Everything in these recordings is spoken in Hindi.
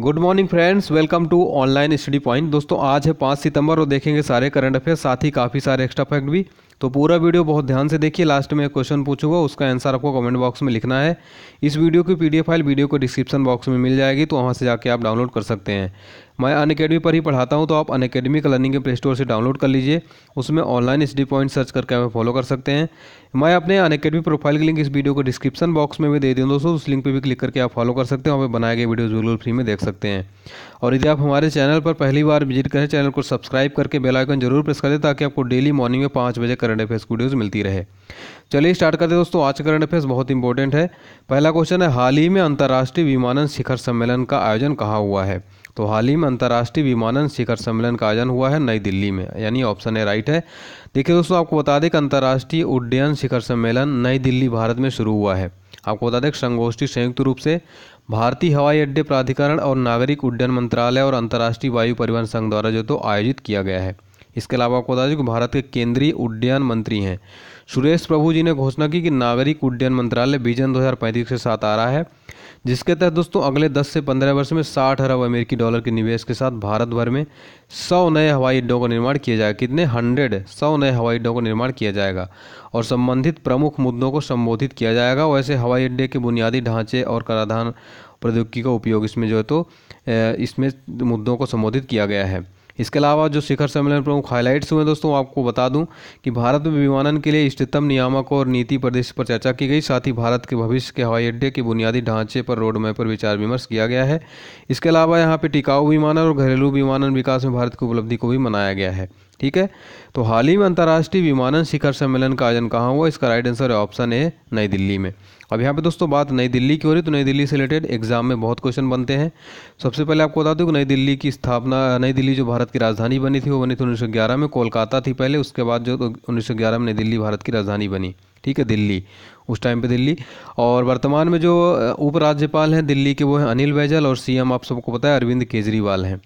good morning friends welcome to online study point दोस्तों आज है पाँच सितंबर और देखेंगे सारे करंट अफेयर साथ ही काफ़ी सारे एक्स्ट्रा फैक्ट भी तो पूरा वीडियो बहुत ध्यान से देखिए लास्ट में एक क्वेश्चन पूछूंगा उसका आंसर आपको कमेंट बॉक्स में लिखना है इस वीडियो की पीडीएफ फाइल वीडियो को डिस्क्रिप्शन बॉक्स में मिल जाएगी तो वहाँ से जाके आप डाउनलोड कर सकते हैं मैं अन अकेडमी पर ही पढ़ाता हूँ तो आप अन अकेडमी का लर्निंग प्ले स्टोर से डाउनलोड कर लीजिए उसमें ऑनलाइन स्टडी पॉइंट सर्च करके हमें फॉलो कर सकते हैं मैं अपने अन अकेडमी प्रोफाइल की लिंक इस वीडियो को डिस्क्रिप्शन बॉक्स में भी दे दूँ दोस्तों उस लिंक पर भी क्लिक करके आप फॉलो कर सकते हैं वहाँ पर बनाए गए वीडियो बिल्कुल फ्री में देख सकते हैं और यदि आप हमारे चैनल पर पहली बार विजिट करें चैनल को सब्सक्राइब करके बेलाइकन जरूर प्रेस करें ताकि आपको डेली मॉर्निंग में पाँच बजे कर करंट अफेयर्स की वीडियोज़ मिलती रहे चलिए स्टार्ट करते हैं दोस्तों आज का करंट अफेयर्स बहुत इंपॉर्टेंट है पहला क्वेश्चन है हाल ही में अंतर्राष्ट्रीय विमानन शिखर सम्मेलन का आयोजन कहाँ हुआ है तो हाल ही में अंतर्राष्ट्रीय विमानन शिखर सम्मेलन का आयोजन हुआ है नई दिल्ली में यानी ऑप्शन ए राइट है देखिए दोस्तों आपको बता दें कि अंतर्राष्ट्रीय उड्डयन शिखर सम्मेलन नई दिल्ली भारत में शुरू हुआ है आपको बता दें संगोष्ठी संयुक्त रूप से भारतीय हवाई अड्डे प्राधिकरण और नागरिक उड्डयन मंत्रालय और अंतर्राष्ट्रीय वायु परिवहन संघ द्वारा जो तो आयोजित किया गया है इसके अलावा आपको बता दें कि भारत के केंद्रीय उड्डयन मंत्री हैं सुरेश प्रभु जी ने घोषणा की कि नागरिक उड्डयन मंत्रालय विजन दो के साथ आ रहा है जिसके तहत दोस्तों अगले 10 से 15 वर्ष में 60 अरब अमेरिकी डॉलर के निवेश के साथ भारत भर में 100 नए हवाई अड्डों का निर्माण किया जाएगा कितने 100 100 नए हवाई अड्डों का निर्माण किया जाएगा और संबंधित प्रमुख मुद्दों को संबोधित किया जाएगा वैसे हवाई अड्डे के बुनियादी ढांचे और कराधान प्रौद्योगिकी का उपयोग इसमें जो है तो इसमें मुद्दों को संबोधित किया गया है इसके अलावा जो शिखर सम्मेलन प्रमुख हाईलाइट्स हुए दोस्तों आपको बता दूं कि भारत में विमानन के लिए इष्टतम नियामक और नीति प्रदेश पर चर्चा की गई साथ ही भारत के भविष्य के हवाई अड्डे के बुनियादी ढांचे पर रोड मैप पर विचार विमर्श किया गया है इसके अलावा यहाँ पर टिकाऊ विमानन और घरेलू विमानन विकास में भारत की उपलब्धि को भी मनाया गया है ठीक है तो हाल ही में अंतर्राष्ट्रीय विमानन शिखर सम्मेलन का आयोजन कहाँ हुआ इसका राइट आंसर ऑप्शन है नई दिल्ली में अब यहाँ पे दोस्तों बात नई दिल्ली की हो रही है तो नई दिल्ली से रिलेटेड एग्जाम में बहुत क्वेश्चन बनते हैं सबसे पहले आपको बता दूँ कि नई दिल्ली की स्थापना नई दिल्ली जो भारत की राजधानी बनी थी वो बनी थी उन्नीस में कोलकाता थी पहले उसके बाद जो उन्नीस में नई दिल्ली भारत की राजधानी बनी ठीक है दिल्ली उस टाइम पे दिल्ली और वर्तमान में जो उपराज्यपाल हैं दिल्ली के वो हैं अनिल बैजल और सीएम आप सबको पता है अरविंद केजरीवाल हैं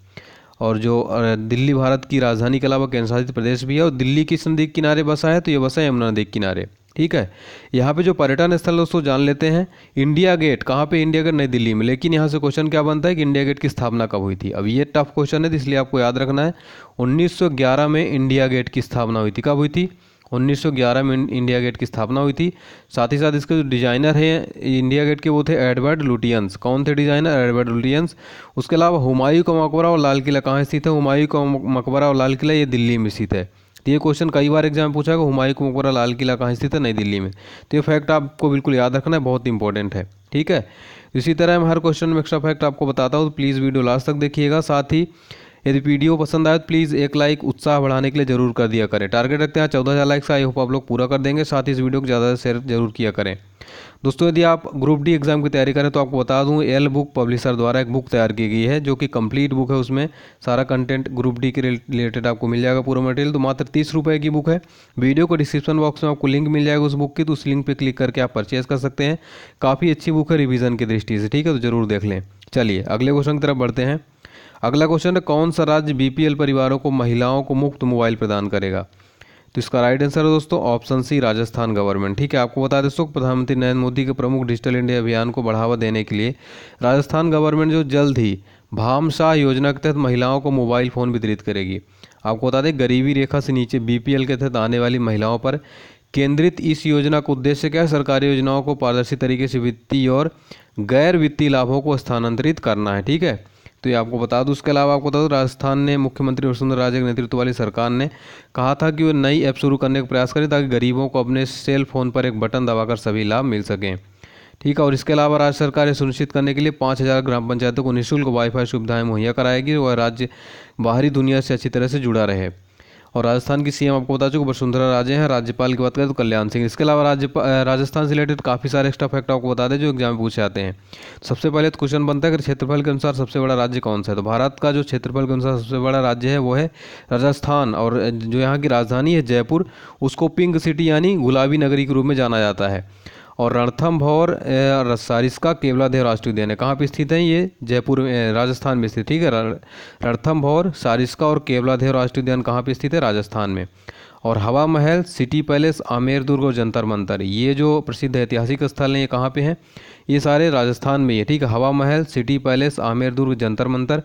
और जो दिल्ली भारत की राजधानी के अलावा केंद्रशासित प्रदेश भी है और दिल्ली किस नदी के किनारे बसा है तो ये बसा है यमुना नदी के किनारे ठीक है यहाँ पे जो पर्यटन स्थल दोस्तों जान लेते हैं इंडिया गेट कहाँ पे इंडिया गेट नई दिल्ली में लेकिन यहाँ से क्वेश्चन क्या बनता है कि इंडिया गेट की स्थापना कब हुई थी अब ये टफ क्वेश्चन है तो इसलिए आपको याद रखना है 1911 में इंडिया गेट की स्थापना हुई थी कब हुई थी 1911 में इंडिया गेट की स्थापना हुई थी साथ ही साथ इसके जो डिजाइनर हैं इंडिया गेट के वो थे एडवर्ड लुटियंस कौन थे डिजाइनर एडवर्ड लुटियंस उसके अलावा हुमायूं का मकबरा और लाल किला कहाँ स्थित है हुमायूं का मकबरा और लाल किला ये दिल्ली में स्थित है तो ये क्वेश्चन कई बार एग्जाम पूछा है हुमायूं का मकबरा लाल किला कहाँ स्थित है नई दिल्ली में तो ये फैक्ट आपको बिल्कुल याद रखना है बहुत इंपॉर्टेंट है ठीक है इसी तरह मैं हर क्वेश्चन में एक्स्ट्रा फैक्ट आपको बताता हूँ तो प्लीज़ वीडियो लास्ट तक देखिएगा साथ ही यदि वीडियो पसंद आए तो प्लीज़ एक लाइक उत्साह बढ़ाने के लिए जरूर कर दिया करें टारगेट रखते हैं चौदह हज़ार लाइक्स आई होप आप लोग पूरा कर देंगे साथ ही इस वीडियो को ज़्यादा से शेयर जरूर किया करें दोस्तों यदि आप ग्रुप डी एग्ज़ाम की तैयारी करें तो आपको बता दूं एल बुक पब्लिशर द्वारा एक बुक तैयार की गई है जो कि कंप्लीट बुक है उसमें सारा कंटेंट ग्रुप डी के रिलेटेड आपको मिल जाएगा पूरा मटेरियल तो मात्र तीस रुपये की बुक है वीडियो को डिस्क्रिप्शन बॉक्स में आपको लिंक मिल जाएगा उस बुक की तो उस लिंक पर क्लिक करके आप परचेज़ कर सकते हैं काफ़ी अच्छी बुक है रिविज़न की दृष्टि से ठीक है तो ज़रूर देख लें चलिए अगले क्वेश्चन की तरफ बढ़ते हैं अगला क्वेश्चन है कौन सा राज्य बीपीएल परिवारों को महिलाओं को मुफ्त मोबाइल प्रदान करेगा तो इसका राइट आंसर है दोस्तों ऑप्शन सी राजस्थान गवर्नमेंट ठीक है आपको बता दें दोस्तों प्रधानमंत्री नरेंद्र मोदी के प्रमुख डिजिटल इंडिया अभियान को बढ़ावा देने के लिए राजस्थान गवर्नमेंट जो जल्द ही भामशाह योजना के तहत महिलाओं को मोबाइल फ़ोन वितरित करेगी आपको बता दें गरीबी रेखा से नीचे बीपीएल के तहत आने वाली महिलाओं पर केंद्रित इस योजना का उद्देश्य क्या है सरकारी योजनाओं को पारदर्शी तरीके से वित्तीय और गैर वित्तीय लाभों को स्थानांतरित करना है ठीक है तो ये आपको बता दूँ उसके अलावा आपको बता दूँ राजस्थान ने मुख्यमंत्री वसुंधरा राजे के नेतृत्व वाली सरकार ने कहा था कि वो नई ऐप शुरू करने का प्रयास करें ताकि गरीबों को अपने सेल फोन पर एक बटन दबाकर सभी लाभ मिल सकें ठीक है और इसके अलावा राज्य सरकार ये सुनिश्चित करने के लिए पाँच हज़ार ग्राम पंचायतों को निःशुल्क वाईफाई सुविधाएं मुहैया कराएगी वह राज्य बाहरी दुनिया से अच्छी तरह से जुड़ा रहे और राजस्थान की सीएम आपको बता चुके वसुंधरा राजे हैं राज्यपाल की बात करें तो कल्याण सिंह इसके अलावा राज्य राजस्थान से रिलेटेड काफ़ी सारे एक्स्ट्रा फैक्ट आपको बता दें जो एग्जाम में पूछे आते हैं सबसे पहले तो क्वेश्चन बनता है कि क्षेत्रफल के अनुसार सबसे बड़ा राज्य कौन सा है तो भारत का जो क्षेत्रफल के अनुसार सबसे बड़ा राज्य है वो है राजस्थान और जो यहाँ की राजधानी है जयपुर उसको पिंक सिटी यानी गुलाबी नगरी के रूप में जाना जाता है और रणथम सारिस्का सरिस्का देव राष्ट्रीय उद्यान है कहाँ पर स्थित है ये जयपुर राजस्थान में स्थित ठीक है भौर सारिस्का और देव राष्ट्रीय उद्यान कहाँ पर स्थित है राजस्थान में और हवा महल सिटी पैलेस आमेर दुर्ग और जंतर मंतर ये जो प्रसिद्ध ऐतिहासिक स्थल हैं ये कहाँ पे हैं ये सारे राजस्थान में ही ठीक है हवा महल सिटी पैलेस आमेर दुर्ग जंतर मंतर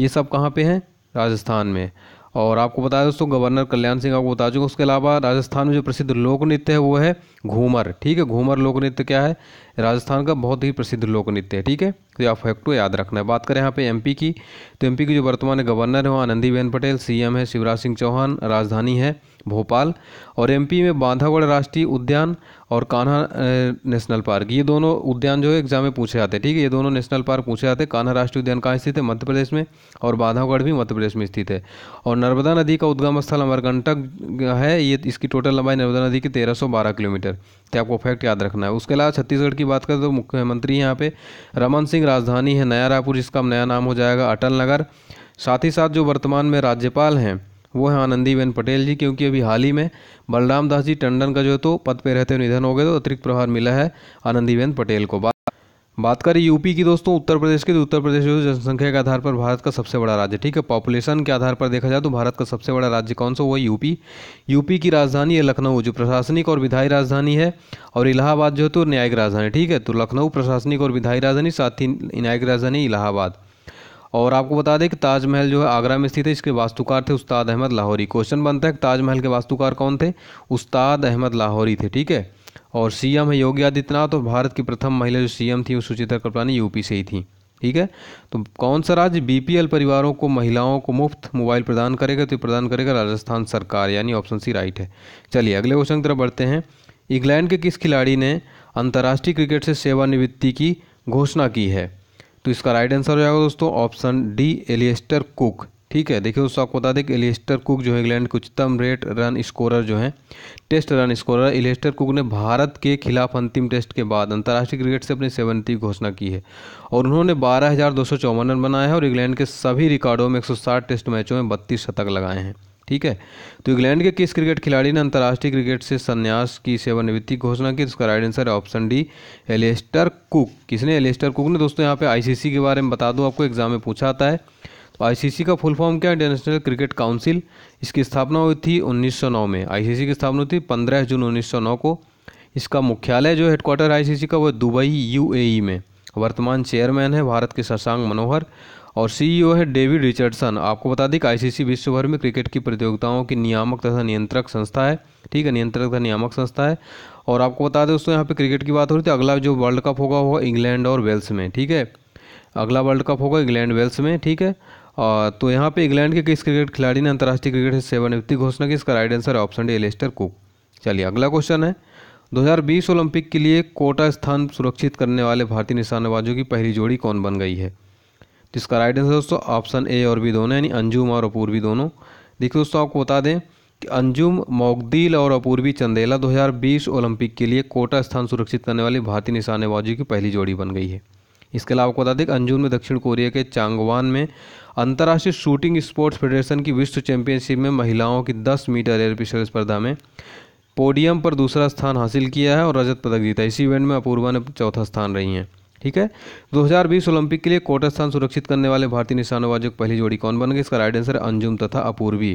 ये सब कहाँ पे हैं राजस्थान में और आपको बताया दोस्तों गवर्नर कल्याण सिंह आपको बता चुका उसके अलावा राजस्थान में जो प्रसिद्ध लोक नृत्य है वो है घूमर ठीक है घूमर लोक नृत्य क्या है राजस्थान का बहुत ही प्रसिद्ध लोक नृत्य है ठीक है तो आप फैक्ट को याद रखना है बात करें यहाँ पे एमपी की तो एमपी की जो वर्तमान गवर्नर है वो आनंदीबेन पटेल सीएम है शिवराज सिंह चौहान राजधानी है भोपाल और एमपी में बांधागढ़ राष्ट्रीय उद्यान और कान्हा नेशनल पार्क ये दोनों उद्यान जो है एग्जाम में पूछे जाते हैं ठीक है ये दोनों नेशनल पार्क पूछे जाते हैं कान्हा राष्ट्रीय उद्यान कहाँ स्थित है मध्य प्रदेश में और बांधागढ़ भी मध्य प्रदेश में स्थित है और नर्मदा नदी का उद्गम स्थल अमरकंटक है ये इसकी टोटल लंबाई नर्मदा नदी की तेरह किलोमीटर तो आपको फैक्ट याद रखना है उसके अलावा छत्तीसगढ़ की की बात करें तो मुख्यमंत्री यहाँ पे रमन सिंह राजधानी है नया रायपुर जिसका नया नाम हो जाएगा अटल नगर साथ ही साथ जो वर्तमान में राज्यपाल हैं वो हैं आनंदीबेन पटेल जी क्योंकि अभी हाल ही में बलराम दास जी टंडन का जो है तो पद पर रहते हुए निधन हो गए तो अतिरिक्त प्रभार मिला है आनंदीबेन पटेल को बात करें यूपी की दोस्तों उत्तर प्रदेश की तो उत्तर प्रदेश जो जनसंख्या के आधार पर भारत का सबसे बड़ा राज्य ठीक है पॉपुलेशन के आधार पर देखा जाए तो भारत का सबसे बड़ा राज्य कौन सा हुआ यूपी यूपी की राजधानी है लखनऊ जो प्रशासनिक और विधायी राजधानी है और इलाहाबाद जो है तो न्यायिक राजधानी ठीक है तो लखनऊ प्रशासनिक और विधायी राजधानी साथ ही न्यायिक राजधानी इलाहाबाद और आपको बता दें कि ताजमहल जो है आगरा में स्थित है इसके वास्तुकार थे उस्ताद अहमद लाहौरी क्वेश्चन बनता है ताजमहल के वास्तुकार कौन थे उस्ताद अहमद लाहौरी थे ठीक है और सीएम है योगी आदित्यनाथ और भारत की प्रथम महिला जो सीएम थी वो सुचिता कृपलानी यूपी से ही थी ठीक है तो कौन सा राज्य बीपीएल परिवारों को महिलाओं को मुफ्त मोबाइल प्रदान करेगा तो प्रदान करेगा राजस्थान सरकार यानी ऑप्शन सी राइट है चलिए अगले क्वेश्चन की तरफ बढ़ते हैं इंग्लैंड के किस खिलाड़ी ने अंतर्राष्ट्रीय क्रिकेट से सेवानिवृत्ति की घोषणा की है तो इसका राइट आंसर हो जाएगा दोस्तों ऑप्शन डी एलिएस्टर कुक ठीक है देखिए दोस्तों आपको बता दें कि एलिस्टर कुक जो है इंग्लैंड के उच्चतम रेट रन स्कोरर जो हैं test run scorer Alastair Cook ने भारत के खिलाफ अंतिम टेस्ट के बाद अंतर्राष्ट्रीय क्रिकेट से अपनी सेवनती घोषणा की है और उन्होंने बारह हज़ार दो सौ चौवन रन बनाए हैं और इंग्लैंड के सभी रिकॉर्डों में एक सौ साठ टेस्ट मैचों में बत्तीस शतक लगाए हैं ठीक है तो इंग्लैंड के किस क्रिकेट खिलाड़ी ने अंतर्राष्ट्रीय क्रिकेट से संन्यास की सेवानिवृत्ति घोषणा की उसका राइट आंसर है ऑप्शन डी एलेस्टर कुक किसने एलेस्टर कुक ने दोस्तों यहाँ पे आईसीसी के बारे में बता दूँ आपको एग्जाम में पूछा आता है तो आईसीसी का फुल फॉर्म क्या है इंटरनेशनल क्रिकेट काउंसिल इसकी स्थापना हुई थी 1909 में आईसीसी की स्थापना हुई थी 15 जून 1909 को इसका मुख्यालय जो हेडक्वार्टर आईसीसी का वह दुबई यूएई में वर्तमान चेयरमैन है भारत के शशांक मनोहर और सीईओ e है डेविड रिचर्डसन आपको बता दें कि आईसीसी सी विश्वभर में क्रिकेट की प्रतियोगिताओं की नियामक तथा नियंत्रक संस्था है ठीक है नियंत्रक तथा नियामक संस्था है और आपको बता दें दोस्तों यहाँ पे क्रिकेट की बात हो रही थी अगला जो वर्ल्ड कप होगा वो इंग्लैंड और वेल्स में ठीक है अगला वर्ल्ड कप होगा इंग्लैंड वेल्स में ठीक है और तो यहाँ पे इंग्लैंड के किस क्रिकेट खिलाड़ी ने अंतर्राष्ट्रीय क्रिकेट से सेवानिवृत्ति घोषणा की इसका right answer option D Alastair Cook चलिए अगला क्वेश्चन है 2020 ओलंपिक के लिए कोटा स्थान सुरक्षित करने वाले भारतीय निशानेबाजों की पहली जोड़ी कौन बन गई है जिसका राइट आंसर दोस्तों ऑप्शन ए और बी दोनों यानी अंजुम और अपूर्वी दोनों देखिए दोस्तों आपको बता दें कि अंजुम मोगदील और अपूर्वी चंदेला 2020 ओलंपिक के लिए कोटा स्थान सुरक्षित करने वाली भारतीय निशानेबाजी की पहली जोड़ी बन गई है इसके अलावा आपको बता दें कि अंजुम में दक्षिण कोरिया के चांगवान में अंतर्राष्ट्रीय शूटिंग स्पोर्ट्स फेडरेशन की विश्व चैंपियनशिप में महिलाओं की दस मीटर एयर पिस्टल स्पर्धा में पोडियम पर दूसरा स्थान हासिल किया है और रजत पदक जीता इसी इवेंट में अपूर्वा ने चौथा स्थान रही हैं ठीक है 2020 ओलंपिक के लिए कोटा स्थान सुरक्षित करने वाले भारतीय निशानेबाजों की पहली जोड़ी कौन बन गई इसका राइट आंसर अंजुम तथा अपूर्वी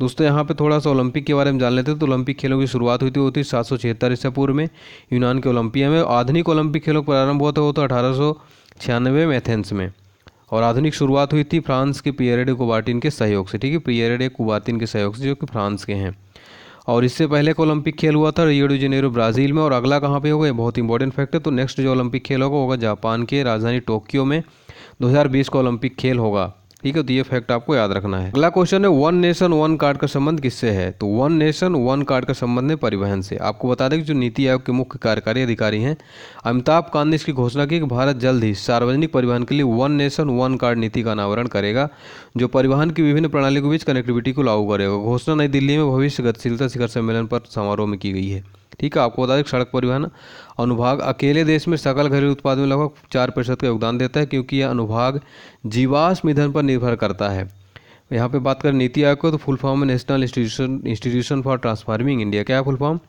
दोस्तों यहाँ पे थोड़ा सा ओलंपिक के बारे में जान लेते हैं तो ओलंपिक खेलों की शुरुआत हुई थी वो थी सात सौ छिहत्तर ईसा पूर्व में यूनान के ओलंपिया में आधुनिक ओलंपिक खेलों का प्रारंभ हुआ था वो तो अठारह सौ छियानवे में एथेंस में और आधुनिक शुरुआत हुई थी फ्रांस के पियरेडे कुबार्टिन के सहयोग से ठीक है पियरेडे कुबार्टिन के सहयोग से जो कि फ्रांस के हैं और इससे पहले का ओलंपिक खेल हुआ था रियो डी जेनेरो ब्राज़ील में और अगला कहाँ पे होगा ये बहुत इंपॉर्टेंट फैक्ट है तो नेक्स्ट जो ओलंपिक खेल होगा होगा जापान के राजधानी टोक्यो में 2020 का ओलंपिक खेल होगा ठीक है तो ये फैक्ट आपको याद रखना है अगला क्वेश्चन है वन नेशन वन कार्ड का संबंध किससे है तो वन नेशन वन कार्ड का संबंध है परिवहन से आपको बता दें कि जो नीति आयोग के मुख्य कार्यकारी अधिकारी हैं अमिताभ कांत ने इसकी घोषणा की कि भारत जल्द ही सार्वजनिक परिवहन के लिए वन नेशन वन कार्ड नीति का अनावरण करेगा जो परिवहन की विभिन्न प्रणाली के बीच कनेक्टिविटी को लागू करेगा घोषणा नई दिल्ली में भविष्य गतिशीलता शिखर सम्मेलन पर समारोह में की गई है ठीक है आपको बता दें सड़क परिवहन अनुभाग अकेले देश में सकल घरेलू उत्पाद में लगभग चार प्रतिशत का योगदान देता है क्योंकि यह अनुभाग जीवाश्म ईंधन पर निर्भर करता है यहाँ पे बात करें नीति आयोग को तो फुल फॉर्म है National Institution Institution for Transforming India क्या है full form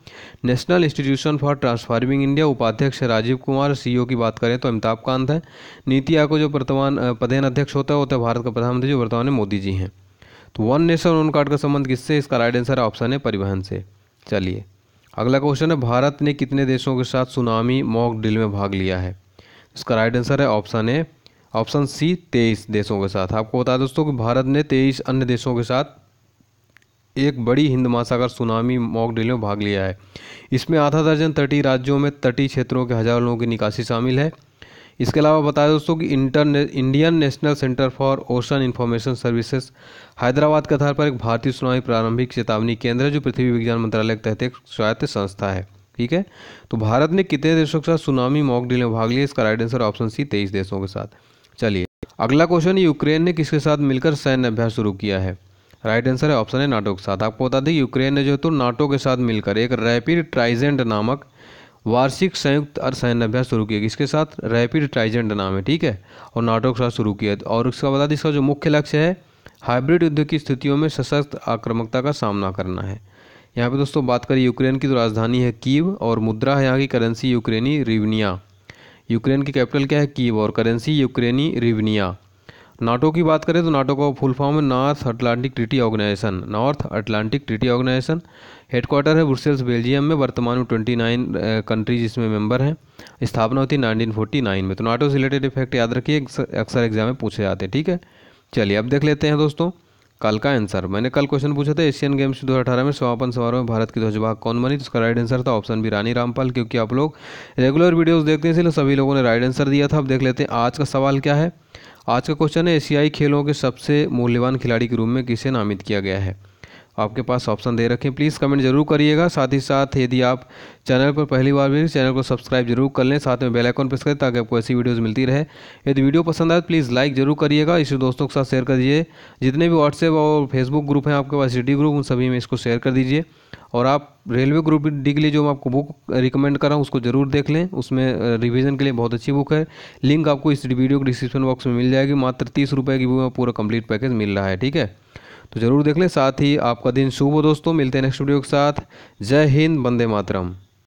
National Institution for Transforming India उपाध्यक्ष राजीव कुमार सीईओ की बात करें तो अमिताभ कांत है नीति आयोग को जो वर्तमान प्रधान अध्यक्ष होता है वो होता है भारत का प्रधानमंत्री जो वर्तमान में मोदी जी हैं तो वन नेशन वन कार्ड का संबंध किससे इसका राइट आंसर ऑप्शन है परिवहन से चलिए अगला क्वेश्चन है भारत ने कितने देशों के साथ सुनामी मॉक डील में भाग लिया है इसका राइट आंसर है ऑप्शन ए ऑप्शन सी तेईस देशों के साथ आपको बता दोस्तों कि भारत ने तेईस अन्य देशों के साथ एक बड़ी हिंद महासागर सुनामी मॉक डील में भाग लिया है इसमें आधा दर्जन तटीय राज्यों में तटीय क्षेत्रों के हज़ारों लोगों की निकासी शामिल है इसके अलावा बताया दोस्तों कि इंटरने Indian National Centre for Ocean Information Services Hyderabad के आधार पर एक भारतीय सुनामी प्रारंभिक चेतावनी केंद्र है जो पृथ्वी विज्ञान मंत्रालय के तहत एक स्वायत्त संस्था है ठीक है तो भारत ने कितने देशों के साथ सुनामी मॉक डील में भाग लिया इसका राइट आंसर ऑप्शन सी तेईस देशों के साथ चलिए अगला क्वेश्चन यूक्रेन ने किसके साथ मिलकर सैन्य अभ्यास शुरू किया है राइट आंसर है ऑप्शन है नाटो के साथ आपको बता दें यूक्रेन ने जो है तो नाटो के साथ मिलकर एक रैपिड ट्राइजेंट नामक वार्षिक संयुक्त अर्धसैन्य अभ्यास शुरू किया इसके साथ रैपिड ट्राइजेंट नाम है ठीक है और नाटो के साथ शुरू किया और इसका बता दें इसका जो मुख्य लक्ष्य है हाइब्रिड युद्ध की स्थितियों में सशक्त आक्रामकता का सामना करना है यहाँ पे दोस्तों बात करें यूक्रेन की तो राजधानी है कीव और मुद्रा है यहाँ की करेंसी यूक्रेनी रिवनिया यूक्रेन की कैपिटल क्या है कीव और करेंसी यूक्रेनी रिवनिया नाटो की बात करें तो नाटो का फुल फॉर्म है North Atlantic Treaty Organization North Atlantic Treaty Organization headquarter है ब्रुसेल्स बेल्जियम में वर्तमान में ट्वेंटी नाइन कंट्रीज इसमें मेंबर हैं स्थापना होती है नाइनटीन फोर्टी नाइन में तो नाटो से रिलेटेड इफेक्ट याद रखिए अक्सर एग्जाम में पूछे जाते हैं ठीक है चलिए अब देख लेते हैं दोस्तों कल का आंसर मैंने कल क्वेश्चन पूछा था एशियन गेम्स अठारह में समापन समारोह में भारत की ध्वजभाग कौन बनी तो उसका राइट आंसर था ऑप्शन बी रानी रामपाल क्योंकि आप लोग रेगुलर वीडियोज देखते हैं इसलिए सभी लोगों ने राइट आंसर दिया था अब देख लेते हैं आज का सवाल क्या है आज का क्वेश्चन है एशियाई खेलों के सबसे मूल्यवान खिलाड़ी के रूप में किसे नामित किया गया है आपके पास ऑप्शन दे रखें प्लीज़ कमेंट जरूर करिएगा साथ ही साथ यदि आप चैनल पर पहली बार भी चैनल को सब्सक्राइब जरूर कर लें साथ में बेल आइकन प्रेस करें ताकि आपको ऐसी वीडियोस मिलती रहे यदि वीडियो पसंद आए तो प्लीज़ लाइक जरूर करिएगा इसे दोस्तों के साथ शेयर कर दीजिए जितने भी व्हाट्सएप और फेसबुक ग्रुप हैं आपके पास डी ग्रुप उन सभी में इसको शेयर कर दीजिए और आप रेलवे ग्रुप डी के लिए जो मैं आपको बुक रिकमेंड कर रहा हूँ उसको ज़रूर देख लें उसमें रिवीजन के लिए बहुत अच्छी बुक है लिंक आपको इस वीडियो के डिस्क्रिप्शन बॉक्स में मिल जाएगी मात्र तीस रुपये की बुक में पूरा कंप्लीट पैकेज मिल रहा है ठीक है तो ज़रूर देख लें साथ ही आपका दिन शुभ हो दोस्तों मिलते हैं नेक्स्ट वीडियो के साथ जय हिंद वंदे मातरम